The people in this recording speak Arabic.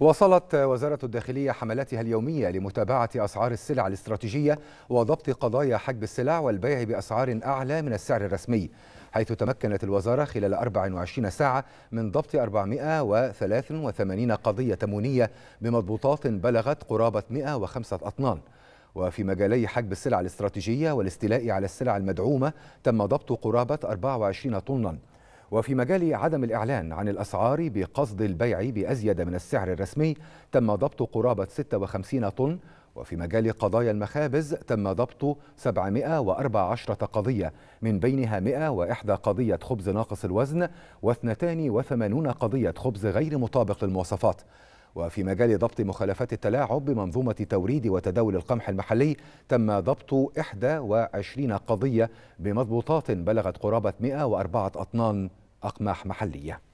وصلت وزارة الداخلية حملاتها اليومية لمتابعة أسعار السلع الاستراتيجية وضبط قضايا حجب السلع والبيع بأسعار أعلى من السعر الرسمي حيث تمكنت الوزارة خلال 24 ساعة من ضبط 483 قضية تمونية بمضبوطات بلغت قرابة 105 أطنان وفي مجالي حجب السلع الاستراتيجية والاستيلاء على السلع المدعومة تم ضبط قرابة 24 طناً وفي مجال عدم الإعلان عن الأسعار بقصد البيع بأزيد من السعر الرسمي تم ضبط قرابة 56 طن وفي مجال قضايا المخابز تم ضبط 714 قضية من بينها 101 قضية خبز ناقص الوزن و82 قضية خبز غير مطابق للمواصفات وفي مجال ضبط مخالفات التلاعب بمنظومة توريد وتداول القمح المحلي تم ضبط 21 قضية بمضبوطات بلغت قرابة 104 أطنان أقماح محلية